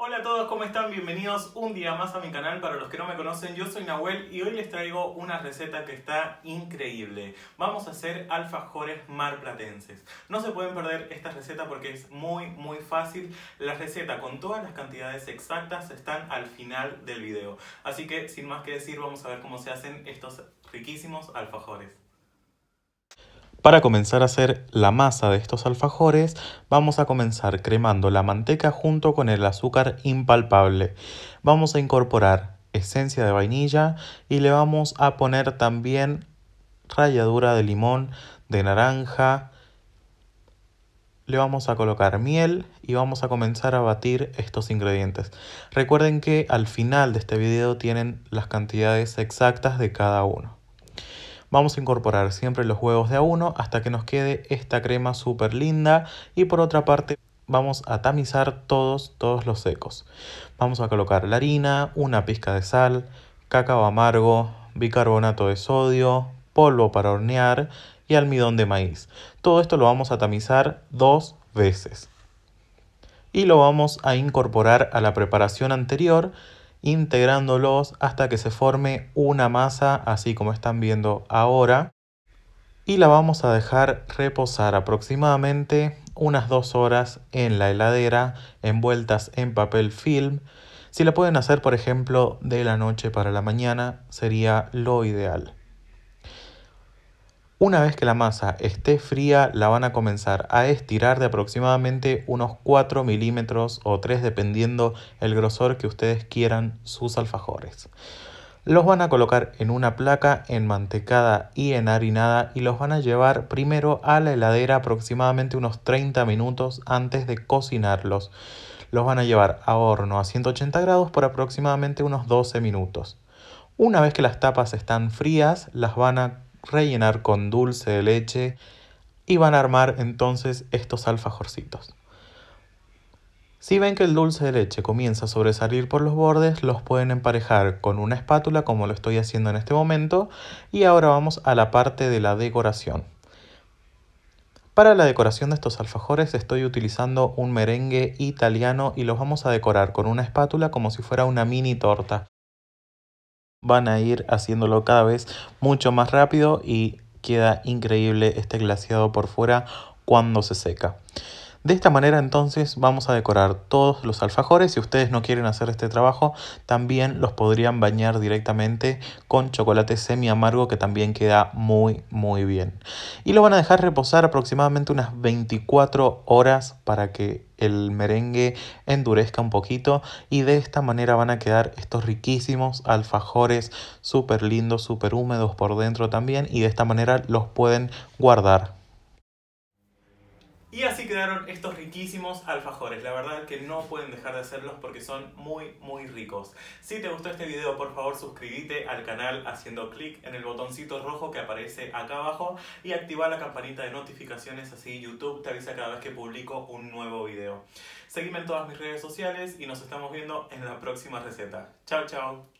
Hola a todos, ¿cómo están? Bienvenidos un día más a mi canal. Para los que no me conocen, yo soy Nahuel y hoy les traigo una receta que está increíble. Vamos a hacer alfajores marplatenses. No se pueden perder esta receta porque es muy, muy fácil. La receta con todas las cantidades exactas están al final del video. Así que, sin más que decir, vamos a ver cómo se hacen estos riquísimos alfajores. Para comenzar a hacer la masa de estos alfajores, vamos a comenzar cremando la manteca junto con el azúcar impalpable. Vamos a incorporar esencia de vainilla y le vamos a poner también ralladura de limón, de naranja. Le vamos a colocar miel y vamos a comenzar a batir estos ingredientes. Recuerden que al final de este video tienen las cantidades exactas de cada uno. Vamos a incorporar siempre los huevos de a uno hasta que nos quede esta crema súper linda. Y por otra parte vamos a tamizar todos, todos los secos. Vamos a colocar la harina, una pizca de sal, cacao amargo, bicarbonato de sodio, polvo para hornear y almidón de maíz. Todo esto lo vamos a tamizar dos veces. Y lo vamos a incorporar a la preparación anterior integrándolos hasta que se forme una masa así como están viendo ahora y la vamos a dejar reposar aproximadamente unas dos horas en la heladera envueltas en papel film si la pueden hacer por ejemplo de la noche para la mañana sería lo ideal una vez que la masa esté fría, la van a comenzar a estirar de aproximadamente unos 4 milímetros o 3 dependiendo el grosor que ustedes quieran sus alfajores. Los van a colocar en una placa enmantecada y enharinada y los van a llevar primero a la heladera aproximadamente unos 30 minutos antes de cocinarlos. Los van a llevar a horno a 180 grados por aproximadamente unos 12 minutos. Una vez que las tapas están frías, las van a rellenar con dulce de leche y van a armar entonces estos alfajorcitos. Si ven que el dulce de leche comienza a sobresalir por los bordes, los pueden emparejar con una espátula como lo estoy haciendo en este momento. Y ahora vamos a la parte de la decoración. Para la decoración de estos alfajores estoy utilizando un merengue italiano y los vamos a decorar con una espátula como si fuera una mini torta van a ir haciéndolo cada vez mucho más rápido y queda increíble este glaseado por fuera cuando se seca. De esta manera entonces vamos a decorar todos los alfajores. Si ustedes no quieren hacer este trabajo, también los podrían bañar directamente con chocolate semi amargo que también queda muy muy bien. Y lo van a dejar reposar aproximadamente unas 24 horas para que el merengue endurezca un poquito y de esta manera van a quedar estos riquísimos alfajores súper lindos, súper húmedos por dentro también y de esta manera los pueden guardar y así quedaron estos riquísimos alfajores. La verdad que no pueden dejar de hacerlos porque son muy, muy ricos. Si te gustó este video, por favor suscríbete al canal haciendo clic en el botoncito rojo que aparece acá abajo y activa la campanita de notificaciones así YouTube te avisa cada vez que publico un nuevo video. Seguime en todas mis redes sociales y nos estamos viendo en la próxima receta. Chao, chao.